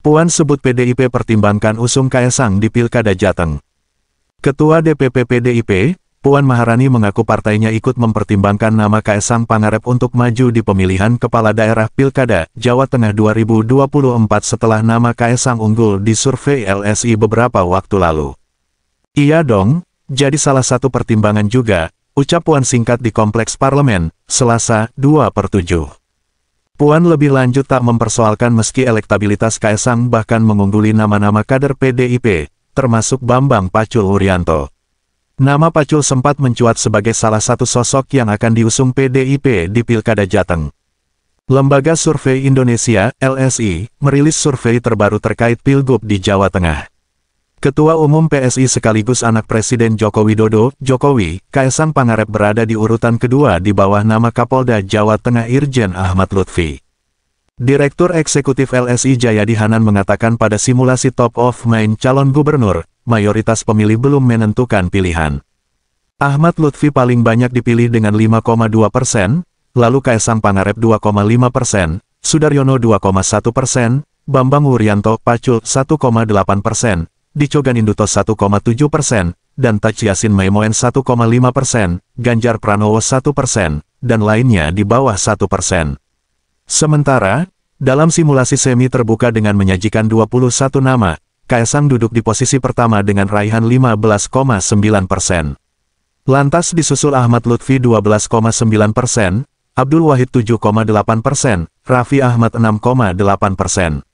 Puan sebut PDIP pertimbangkan usung Kaisang di Pilkada Jateng. Ketua DPP PDIP, Puan Maharani mengaku partainya ikut mempertimbangkan nama Kaisang Pangarep untuk maju di pemilihan Kepala Daerah Pilkada Jawa Tengah 2024 setelah nama Kaisang unggul di survei LSI beberapa waktu lalu. Iya dong, jadi salah satu pertimbangan juga, ucap Puan singkat di Kompleks Parlemen, Selasa 2 per 7. Puan lebih lanjut tak mempersoalkan meski elektabilitas Kaisang bahkan mengungguli nama-nama kader PDIP, termasuk Bambang Pacul Urianto. Nama Pacul sempat mencuat sebagai salah satu sosok yang akan diusung PDIP di Pilkada Jateng. Lembaga Survei Indonesia, LSI, merilis survei terbaru terkait Pilgub di Jawa Tengah. Ketua Umum PSI sekaligus anak Presiden Joko Widodo, Jokowi, Kaisang Pangarep berada di urutan kedua di bawah nama Kapolda Jawa Tengah Irjen Ahmad Lutfi. Direktur Eksekutif LSI Jayadi Hanan mengatakan pada simulasi top of mind calon gubernur, mayoritas pemilih belum menentukan pilihan. Ahmad Lutfi paling banyak dipilih dengan 5,2 persen, lalu Kaisang Pangarep 2,5 persen, Sudaryono 2,1 persen, Bambang Wuryanto Pacul 1,8 persen, di Chogan Induto 1,7 persen, dan Taj Yassin Maimoen 1,5 persen, Ganjar Pranowo 1 persen, dan lainnya di bawah 1 persen. Sementara, dalam simulasi semi terbuka dengan menyajikan 21 nama, Kaisang duduk di posisi pertama dengan raihan 15,9 persen. Lantas disusul Ahmad Lutfi 12,9 persen, Abdul Wahid 7,8 persen, Raffi Ahmad 6,8 persen.